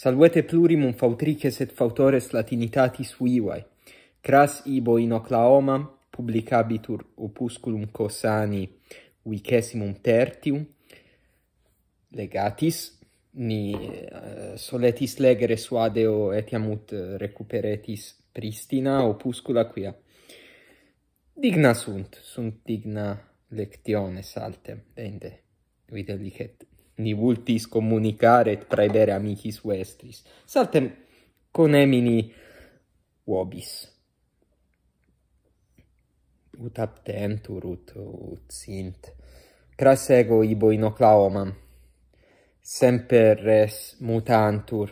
Salvete plurimum fautriches et fautores latinitatis vivae, cras ibo in Oklahoma publicabitur opusculum cosani vicesimum tertium, legatis, ni uh, soletis legere suadeo etiam ut eh, recuperetis pristina opuscula quia. Digna sunt, sunt digna lectiones altem, bende, videlicet ni vultis communicare et praedere amicis vestris. Saltem conemini uobis. vobis. Ut aptentur, ut, ut sint. Cras ego ibo in oclaomam. Semper res mutantur.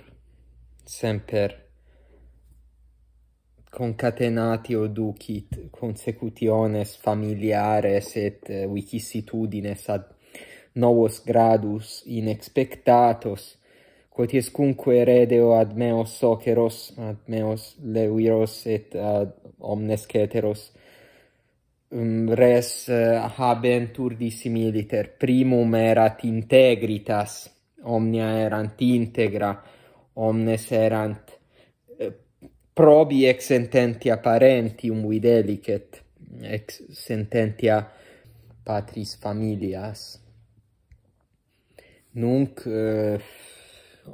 Semper concatenati ducit consecutiones familiares et vicissitudines ad novos gradus in expectatos quoties cumque redeo ad meos soceros ad meos leuiros et ad omnes ceteros um, res uh, habentur dissimiliter primum erat integritas omnia erant integra omnes erant eh, probi ex sententia parenti um videlicet ex sententia patris familias nunc eh,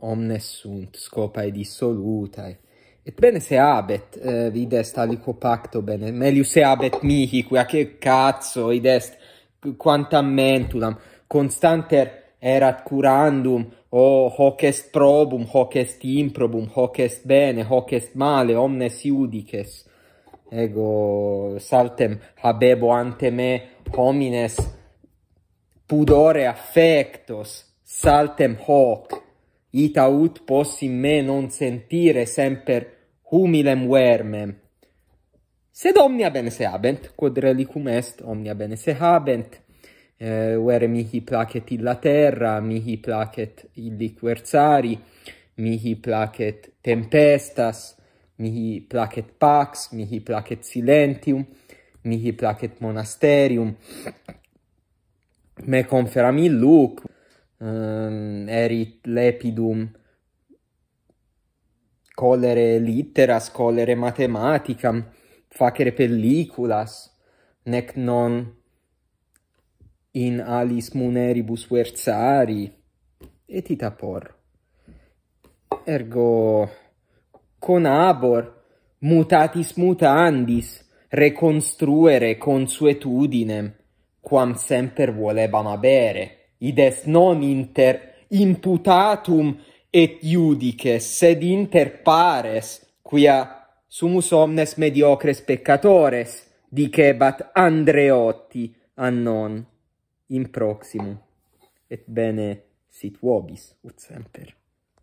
omnes sunt scopae dissolutae. Et bene se abet, eh, videst aliquo pacto bene, melius se abet mihi, quia che cazzo, idest, quantam mentulam, constanter erat curandum, o oh, hoc est probum, hoc est improbum, hoc est bene, hoc est male, omnes iudices. Ego saltem habebo ante me homines pudore affectos, saltem hoc ita ut possim me non sentire semper humilem vermem sed omnia bene se habent quod relicum est omnia bene se habent eh, vere mihi placet illa terra mihi placet illi quercari mihi placet tempestas mihi placet pax mihi placet silentium mihi placet monasterium me conferam luc um, ehm, erit lepidum collere litteras, collere mathematicam, facere pelliculas, nec non in alis muneribus versari, et ita por. Ergo conabor mutatis mutandis reconstruere consuetudinem quam semper volebam abere id est non inter imputatum et iudices, sed inter pares, quia sumus omnes mediocres peccatores, dicebat Andreotti annon in proximum. Et bene sit vobis ut semper.